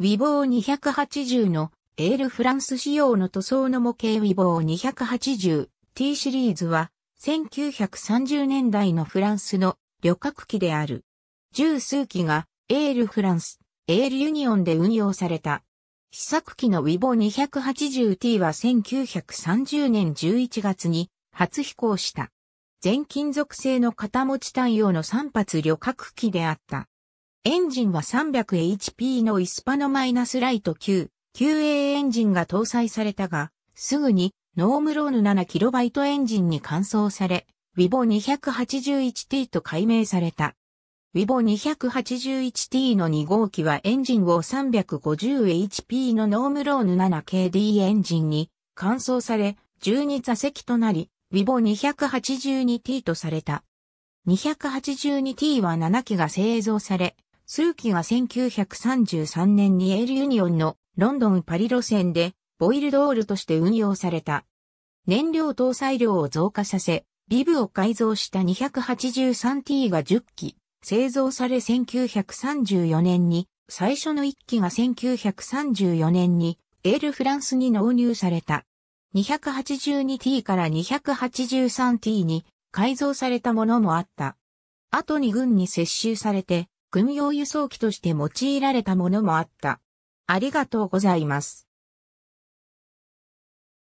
ウィボー280のエールフランス仕様の塗装の模型ウィボー 280T シリーズは1930年代のフランスの旅客機である。十数機がエールフランス、エールユニオンで運用された。試作機のウィボー 280T は1930年11月に初飛行した。全金属製の型持ち対応の3発旅客機であった。エンジンは 300HP のイスパノマイナスライト9、q a エンジンが搭載されたが、すぐにノームローヌ 7KB エンジンに換装され、VIVO281T と改名された。VIVO281T の2号機はエンジンを 350HP のノームローヌ 7KD エンジンに換装され、12座席となり、VIVO282T とされた。282T は7機が製造され、数機が1933年にエールユニオンのロンドンパリ路線でボイルドールとして運用された。燃料搭載量を増加させ、ビブを改造した 283T が10機、製造され1934年に、最初の1機が1934年に、エールフランスに納入された。282T から 283T に改造されたものもあった。後に軍に接収されて、軍用輸送機として用いられたものもあった。ありがとうございます。